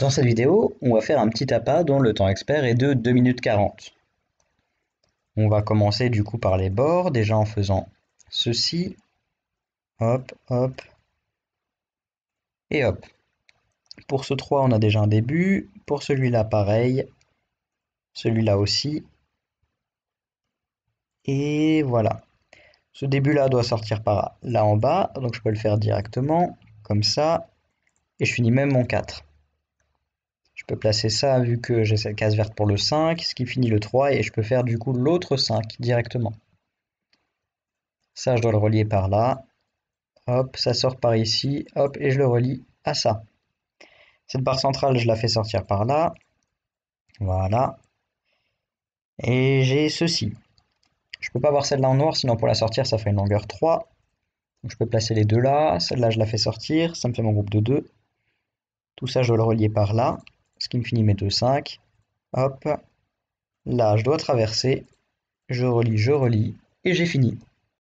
Dans cette vidéo, on va faire un petit appât dont le temps expert est de 2 minutes 40. On va commencer du coup par les bords, déjà en faisant ceci. Hop, hop. Et hop. Pour ce 3, on a déjà un début. Pour celui-là, pareil. Celui-là aussi. Et voilà. Ce début-là doit sortir par là en bas, donc je peux le faire directement, comme ça. Et je finis même mon 4. Je peux placer ça vu que j'ai cette case verte pour le 5, ce qui finit le 3, et je peux faire du coup l'autre 5 directement. Ça, je dois le relier par là. Hop, ça sort par ici, hop, et je le relie à ça. Cette barre centrale, je la fais sortir par là. Voilà. Et j'ai ceci. Je peux pas avoir celle-là en noir, sinon pour la sortir, ça fait une longueur 3. Donc je peux placer les deux là. Celle-là, je la fais sortir. Ça me fait mon groupe de 2. Tout ça, je dois le relier par là ce qui me finit mes deux 5. Hop. Là, je dois traverser. Je relis, je relis. Et j'ai fini.